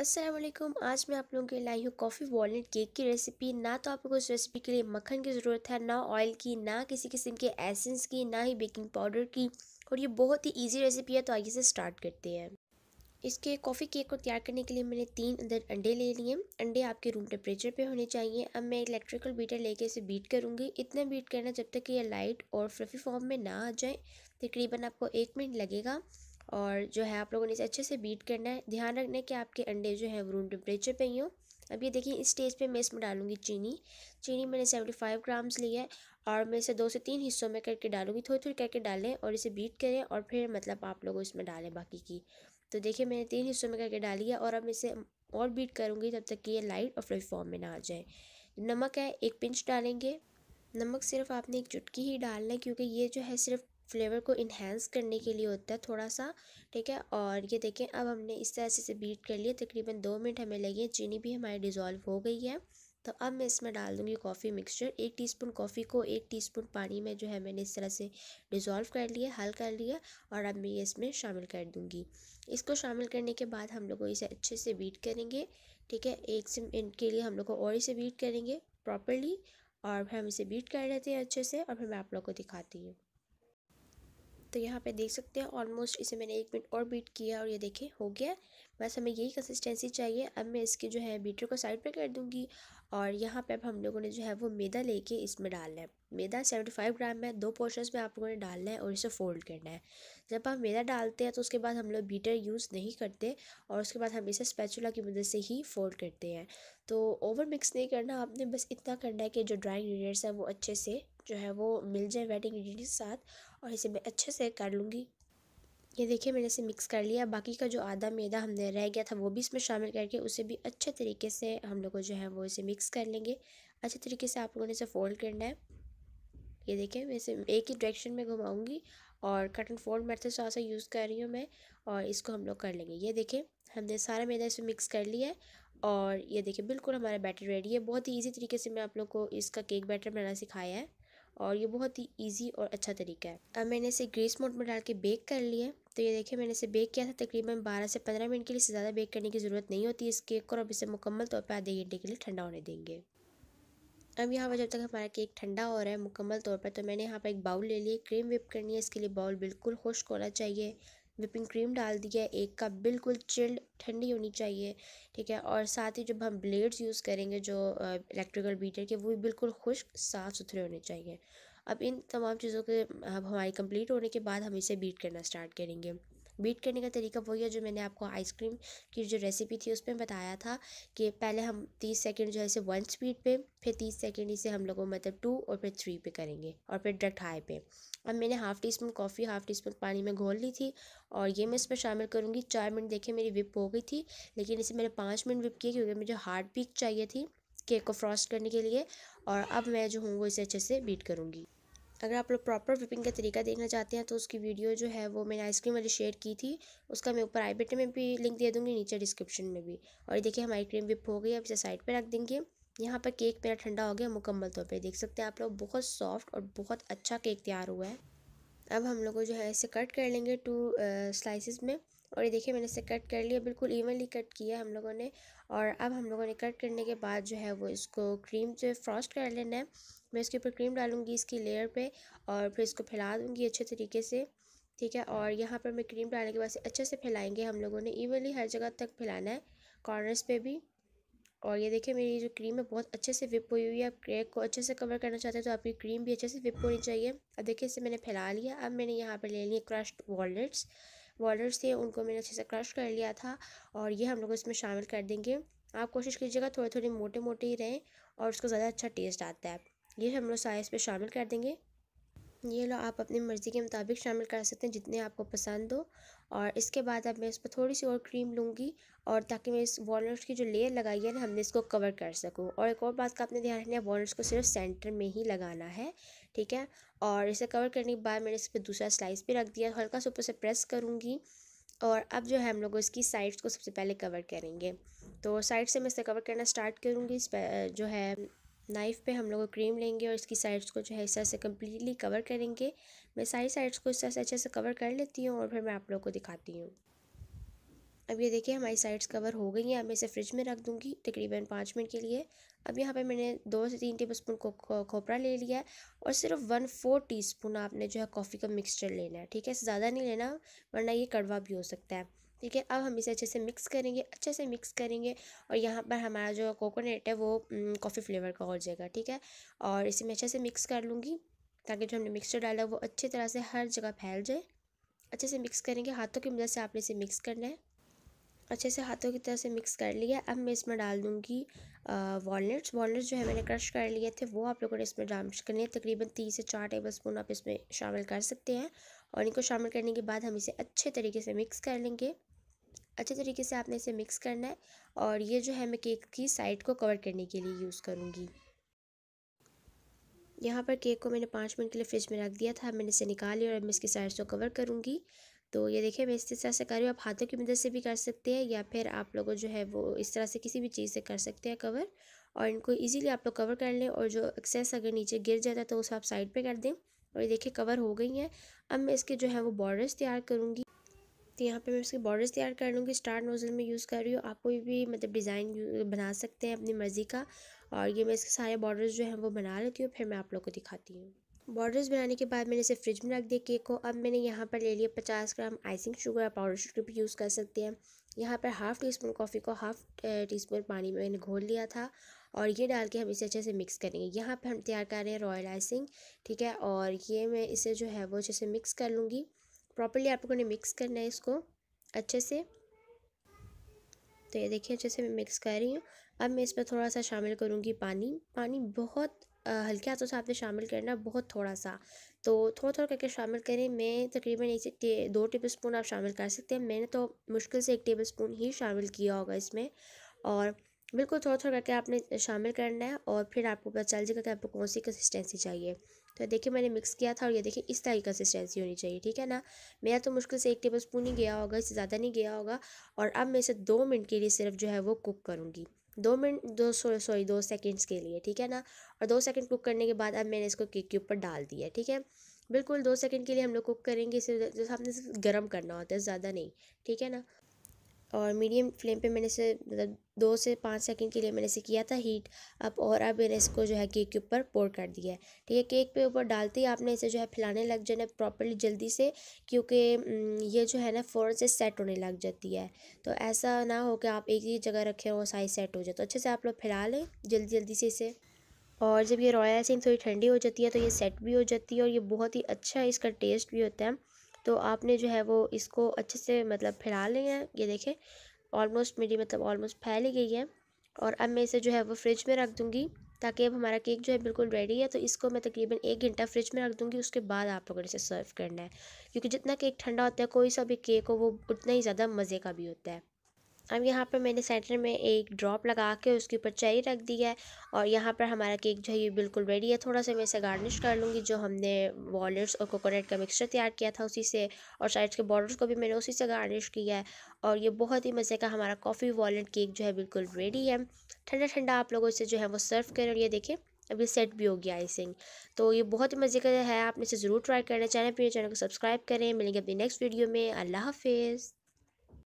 असलम आज मैं आप लोगों के लिए लाई हूँ कॉफ़ी वॉलट केक की रेसिपी ना तो आप लोगों को इस रेसिपी के लिए मक्खन की ज़रूरत है ना ऑयल की ना किसी किस्म के एसेंस की ना ही बेकिंग पाउडर की और ये बहुत ही इजी रेसिपी है तो आइए से स्टार्ट करते हैं इसके कॉफ़ी केक को तैयार करने के लिए मैंने तीन अंदर अंडे ले लिए अंडे आपके रूम टेम्परेचर पर होने चाहिए अब मैं इलेक्ट्रिकल बीटर लेके इसे बीट करूँगी इतना बीट करना जब तक कि ये लाइट और फ्लफी फॉर्म में ना आ जाए तकरीबन आपको एक मिनट लगेगा और जो है आप लोगों ने इसे अच्छे से बीट करना है ध्यान रखना है कि आपके अंडे जो है रूम टेम्परेचर पे ही हों अब ये देखिए इस स्टेज पे मैं इसमें डालूंगी चीनी चीनी मैंने सेवेंटी फाइव ग्राम्स ली है और मैं इसे दो से तीन हिस्सों में करके डालूंगी थोड़ी थोड़ी करके डालें और इसे बीट करें और फिर मतलब आप लोग इसमें डालें बाकी की तो देखिए मैंने तीन हिस्सों में करके डाली है और अब इसे और बीट करूँगी तब तक कि ये लाइट और फ्लफी फॉर्म में ना आ जाए नमक है एक पिंच डालेंगे नमक सिर्फ आपने एक चुटकी ही डालना है क्योंकि ये जो है सिर्फ फ्लेवर को इन्हेंस करने के लिए होता है थोड़ा सा ठीक है और ये देखें अब हमने इस तरह से बीट कर लिया तकरीबन दो मिनट हमें लगे चीनी भी हमारी डिज़ोल्व हो गई है तो अब मैं इसमें डाल दूँगी कॉफ़ी मिक्सचर एक टीस्पून कॉफ़ी को एक टीस्पून पानी में जो है मैंने इस तरह से डिज़ोल्व कर लिया हल कर लिया और अब मैं ये इसमें शामिल कर दूँगी इसको शामिल करने के बाद हम लोग इसे अच्छे से बीट करेंगे ठीक है एक से मिनट के लिए हम लोग को और इसे बीट करेंगे प्रॉपरली और हम इसे बीट कर लेते हैं अच्छे से और फिर मैं आप लोग को दिखाती हूँ तो यहाँ पे देख सकते हैं ऑलमोस्ट इसे मैंने एक मिनट और बीट किया और ये देखें हो गया बस हमें यही कंसिस्टेंसी चाहिए अब मैं इसके जो है बीटर को साइड पर कर दूँगी और यहाँ पे अब हम लोगों ने जो है वो मैदा लेके इसमें डालना है मैदा सेवेंटी फाइव ग्राम है दो पोर्शन में आप लोगों ने डालना है और इसे फोल्ड करना है जब आप मैदा डालते हैं तो उसके बाद हम लोग बीटर यूज़ नहीं करते और उसके बाद हम इसे स्पैचुला की मदद से ही फोल्ड करते हैं तो ओवर मिक्स नहीं करना आपने बस इतना करना है कि जो ड्राइंग इंग्रीडियंट्स हैं वो अच्छे से जो है वो मिल जाए वेडिंग इंग्रीडियंट साथ और इसे मैं अच्छे से कर लूँगी ये देखिए मैंने इसे मिक्स कर लिया बाकी का जो आधा मैदा हमने रह गया था वो भी इसमें शामिल करके उसे भी अच्छे तरीके से हम लोग जो है वो इसे मिक्स कर लेंगे अच्छे तरीके से आप लोगों ने इसे फोल्ड करना है ये देखिए मैं इसे एक ही डायरेक्शन में घुमाऊंगी और कट एंड फोल्ड मेथड थोड़ा सा यूज़ कर रही हूँ मैं और इसको हम लोग कर लेंगे ये देखें हमने सारा मैदा इसमें मिक्स कर लिया है और ये देखें बिल्कुल हमारा बैटर रेडी है बहुत ही ईजी तरीके से मैं आप लोग को इसका केक बैटर बनाना सिखाया है और ये बहुत ही ईजी और अच्छा तरीका है अब मैंने इसे ग्रीस मोड में डाल के बेक कर लिया तो ये देखिए मैंने इसे बेक किया था तकरीबन 12 से 15 मिनट के लिए ज़्यादा बेक करने की ज़रूरत नहीं होती इस केक को और अब इसे मुकम्मल तौर पर आधे घंटे के लिए ठंडा होने देंगे अब यहाँ पर जब तक हमारा केक ठंडा हो रहा है मुकम्मल तौर पर तो मैंने यहाँ पर एक बाउल ले लिया क्रीम विप करनी है इसके लिए बाउल बिल्कुल खुश्क होना चाहिए विपिंग क्रीम डाल दी है एक कप बिल्कुल चिल्ड ठंडी होनी चाहिए ठीक है और साथ ही जब हम ब्लेड्स यूज़ करेंगे जो इलेक्ट्रिकल बीटर के वो भी बिल्कुल खुश्क साफ़ सुथरे होने चाहिए अब इन तमाम चीज़ों के अब हमारी कंप्लीट होने के बाद हम इसे बीट करना स्टार्ट करेंगे बीट करने का तरीका वही है जो मैंने आपको आइसक्रीम की जो रेसिपी थी उसमें बताया था कि पहले हम तीस सेकेंड जो है इसे वन स्पीड पे फिर तीस सेकेंड इसे हम लोगों मतलब टू और फिर थ्री पे करेंगे और फिर डायरेक्ट हाई पे अब मैंने half teaspoon coffee half teaspoon पानी में घोल ली थी और ये मैं इसमें शामिल करूँगी चार मिनट देखिए मेरी विप हो गई थी लेकिन इसे मैंने पाँच मिनट विप किया क्योंकि मुझे हार्ड पीक चाहिए थी केक को फ्रॉस्ट करने के लिए और अब मैं जो हूँ वो इसे अच्छे से बीट करूँगी अगर आप लोग प्रॉपर विपिंग का तरीका देखना चाहते हैं तो उसकी वीडियो जो है वो मैंने आइसक्रीम वाली शेयर की थी उसका मैं ऊपर आई बटन में भी लिंक दे दूँगी नीचे डिस्क्रिप्शन में भी और देखिए हमारी क्रीम विप हो गई अब इसे साइड पर रख देंगे यहाँ पर केक मेरा ठंडा हो गया मुकम्मल तौर पर देख सकते हैं आप लोग बहुत सॉफ्ट और बहुत अच्छा केक तैयार हुआ है अब हम लोगों जो है इसे कट कर लेंगे टू स्लाइसिस में और ये देखिए मैंने इसे कट कर लिया बिल्कुल इवनली कट किया हम लोगों ने और अब हम लोगों ने कट करने के बाद जो है वो इसको क्रीम जो है फ्रॉस्ट कर लेना है मैं इसके ऊपर क्रीम डालूँगी इसकी लेयर पे और फिर इसको फैला दूँगी अच्छे तरीके से ठीक है और यहाँ पर मैं क्रीम डालने के बाद अच्छे से फैलाएँगे हम लोगों ने इवनली हर जगह तक फैलाना है कॉर्नर्स पे भी और ये देखिए मेरी जो क्रीम है बहुत अच्छे से विप हुई हुई है आप क्रेक को अच्छे से कवर करना चाहते हैं तो आपकी क्रीम भी अच्छे से विप होनी चाहिए अब देखिए इसे मैंने फैला लिया अब मैंने यहाँ पर ले लिए क्रश्ड वॉलट्स वॉलट्स थे उनको मैंने अच्छे से क्रश कर लिया था और ये हम लोग इसमें शामिल कर देंगे आप कोशिश कीजिएगा थोड़े थोड़े मोटे मोटे ही रहें और उसको ज़्यादा अच्छा टेस्ट आता है ये हम लोग साइज़ पे शामिल कर देंगे ये लो आप अपनी मर्ज़ी के मुताबिक शामिल कर सकते हैं जितने आपको पसंद हो और इसके बाद अब मैं इस पर थोड़ी सी और क्रीम लूँगी और ताकि मैं इस वॉलट्स की जो लेयर लगाई है ना हमने इसको कवर कर सकूँ और एक और बात का आपने ध्यान रखना है वॉलट्स को सिर्फ सेंटर में ही लगाना है ठीक है और इसे कवर करने के बाद मैंने इस पर दूसरा स्लाइस भी रख दिया हल्का सा ऊपर से प्रेस करूँगी और अब जो है हम लोग इसकी साइड्स को सबसे पहले कवर करेंगे तो साइड से मैं इसे कवर करना स्टार्ट करूँगी जो है नाइफ़ पे हम लोग क्रीम लेंगे और इसकी साइड्स को जो है इस तरह से कम्प्लीटली कवर करेंगे मैं सारी साइड्स को इस तरह से अच्छे से कवर कर लेती हूँ और फिर मैं आप लोग को दिखाती हूँ अब ये देखिए हमारी साइड्स कवर हो गई हैं अब मैं इसे फ्रिज में रख दूँगी तकरीबन पाँच मिनट के लिए अब यहाँ पे मैंने दो से तीन टेबल स्पून खोपरा ले लिया है और सिर्फ वन फोर टी स्पून आपने जो है कॉफ़ी का मिक्सचर लेना है ठीक है ज़्यादा नहीं लेना वरना ये कड़वा भी हो सकता है ठीक है अब हम इसे अच्छे से मिक्स करेंगे अच्छे से मिक्स करेंगे और यहाँ पर हमारा जो कोकोनट है वो कॉफ़ी फ्लेवर का हो जाएगा ठीक है और इसे मैं अच्छे से मिक्स कर लूँगी ताकि जो हमने मिक्सचर डाला वो अच्छी तरह से हर जगह फैल जाए अच्छे से मिक्स करेंगे हाथों की मदद से आपने इसे मिक्स करना है अच्छे से हाथों की तरह से मिक्स कर लिया अब मैं इसमें डाल दूँगी वॉलट्स वॉलट्स जो है मैंने क्रश कर लिए थे वो आप लोगों ने इसमें डाल करने तकरीबन तीन से चार टेबल स्पून आप इसमें शामिल कर सकते हैं और इनको शामिल करने के बाद हम इसे अच्छे तरीके से मिक्स कर लेंगे अच्छे तरीके से आपने इसे मिक्स करना है और ये जो है मैं केक की साइड को कवर करने के लिए यूज़ करूँगी यहाँ पर केक को मैंने पाँच मिनट के लिए फ्रिज में रख दिया था मैंने इसे निकाल लिया और मैं इसकी साइड को कवर करूँगी तो ये देखिए मैं इस तरह से कर रही हूँ आप हाथों की मदद से भी कर सकते हैं या फिर आप लोगों जो है वो इस तरह से किसी भी चीज़ से कर सकते हैं कवर और इनको इजीली आप लोग कवर कर लें और जो एक्सेस अगर नीचे गिर जाता है तो उसे आप साइड पे कर दें और ये देखिए कवर हो गई हैं अब मैं इसके जो है वो बॉर्डर्स तैयार करूँगी तो यहाँ पे मैं इसके बॉर्डर्स तैयार कर लूँगी स्टार नोज़ल में यूज़ कर रही हूँ आप कोई भी मतलब डिज़ाइन बना सकते हैं अपनी मर्ज़ी का और ये मैं इसके सारे बॉर्डर्स जो हैं वो बना लेती हूँ फिर मैं आप लोग को दिखाती हूँ बॉर्डर्स बनाने के बाद मैंने इसे फ्रिज में रख दिया केक को अब मैंने यहाँ पर ले लिया पचास gram icing sugar powder sugar भी यूज़ कर सकते हैं यहाँ पर हाफ़ टी स्पून कॉफ़ी को हाफ़ टी स्पून पानी में मैंने घोल लिया था और ये डाल के हम इसे अच्छे से मिक्स करेंगे यहाँ पर हम तैयार कर रहे हैं रॉयल आइसिंग ठीक है और ये मैं इसे जो है वो अच्छे से मिक्स कर लूँगी प्रॉपरली आप लोगों ने मिक्स करना है इसको अच्छे से तो ये देखिए अच्छे से मैं मिक्स कर रही हूँ अब मैं इस पर थोड़ा सा शामिल करूँगी पानी पानी बहुत हल्के हाथों से आपने शामिल करना बहुत थोड़ा सा तो थोड़ा थोड़ा करके शामिल करें मैं तकरीबन एक से दो टेबल स्पून आप शामिल कर सकते हैं मैंने तो मुश्किल से एक टेबल स्पून ही शामिल किया होगा इसमें और बिल्कुल थोड़ा थोड़ा करके आपने शामिल करना है और फिर आपको पता चल जाएगा कि आपको कौन सी कंसिस्टेंसी चाहिए तो देखिए मैंने मिक्स किया था और ये देखिए इस तरह की कंसिस्टेंसी होनी चाहिए ठीक है ना मेरा तो मुश्किल से एक टेबल स्पून ही गया होगा इससे ज़्यादा नहीं गया होगा और अब मैं इसे दो मिनट के लिए सिर्फ जो है वो कुक करूँगी दो मिनट दो सॉरी दो सेकेंड्स के लिए ठीक है ना और दो सेकेंड कुक करने के बाद अब मैंने इसको केक के ऊपर डाल दिया ठीक है बिल्कुल दो सेकंड के लिए हम लोग कुक करेंगे इसे जैसे हमने गर्म करना होता है ज़्यादा नहीं ठीक है ना और मीडियम फ्लेम पे मैंने इसे मतलब दो से पाँच सेकंड के लिए मैंने इसे किया था हीट अब और अब मैंने इसको जो है केक के ऊपर पोर कर दिया है ठीक है केक पे ऊपर डालते ही आपने इसे जो है फैलाने लग जाना प्रॉपरली जल्दी से क्योंकि ये जो है ना फ़ौरन से सेट होने लग जाती है तो ऐसा ना हो कि आप एक ही जगह रखें और साइज सेट हो जाए तो अच्छे से आप लोग फैला लें जल्दी जल्दी से इसे और जब ये रॉयल आइसिंग थोड़ी ठंडी हो जाती है तो ये सेट भी हो जाती है और ये बहुत ही अच्छा इसका टेस्ट भी होता है तो आपने जो है वो इसको अच्छे से मतलब फैला लिया है ये देखें ऑलमोस्ट मेरी मतलब ऑलमोस्ट फैल ही गई है और अब मैं इसे जो है वो फ्रिज में रख दूँगी ताकि अब हमारा केक जो है बिल्कुल रेडी है तो इसको मैं तकरीबन एक घंटा फ्रिज में रख दूँगी उसके बाद आप लोगों ने इसे सर्व करना है क्योंकि जितना केक ठंडा होता है कोई सा भी केक हो वो उतना ही ज़्यादा मज़े का भी होता है अब यहाँ पर मैंने सेंटर में एक ड्रॉप लगा के उसके ऊपर चेरी रख दी है और यहाँ पर हमारा केक जो है ये बिल्कुल रेडी है थोड़ा सा मैं इसे गार्निश कर लूँगी जो हमने वॉलेट्स और कोकोनट का मिक्सचर तैयार किया था उसी से और साइड्स के बॉर्डर्स को भी मैंने उसी से गार्निश किया है और ये बहुत ही मज़े का हमारा कॉफ़ी वॉलेट केक जो है बिल्कुल रेडी है ठंडा ठंडा आप लोगों इसे जो है वो सर्व करें और ये देखें अभी सेट भी हो गया आइसिंग तो ये बहुत ही मज़े का है आपने इसे ज़रूर ट्राई करना चैनल पर तो चैनल को सब्सक्राइब करें मिलेंगे अपनी नेक्स्ट वीडियो में अल्लाह हाफिज़